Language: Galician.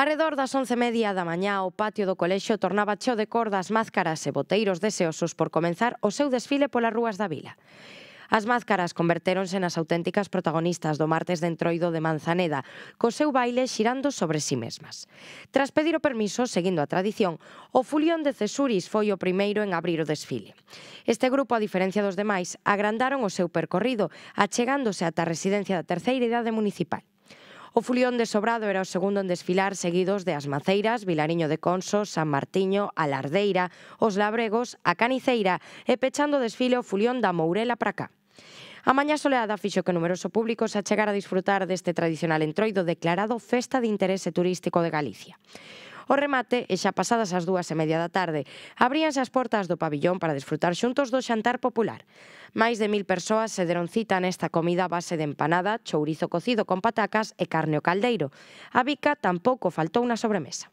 Arredor das 11:30 da mañá o patio do colexio tornaba cheo de cordas máscaras e boteiros deseosos por comenzar o seu desfile polas rúas da vila. As máscaras convertéronse nas auténticas protagonistas do martes de entroido de Manzaneda, co seu baile xirando sobre si sí mesmas. Tras pedir o permiso, seguindo a tradición, o Fulión de Cesuris foi o primeiro en abrir o desfile. Este grupo, a diferencia dos demais, agrandaron o seu percorrido, achegándose ata a residencia da terceira idade municipal. O Fulión de Sobrado era o segundo en desfilar seguidos de As Maceiras, Vilariño de Conso, San Martiño, Alardeira, Os Labregos, a Caniceira e pechando o desfile o Fulión da Mourela para cá. A mañá soleada fixo que numeroso público se achegara a disfrutar deste tradicional entroido declarado Festa de Interese Turístico de Galicia. O remate, e xa pasadas as dúas e media da tarde, abríanse as portas do pabillón para desfrutar xuntos do xantar popular. Máis de mil persoas se deron cita nesta comida a base de empanada, chourizo cocido con patacas e carne o caldeiro. A bica tampouco faltou na sobremesa.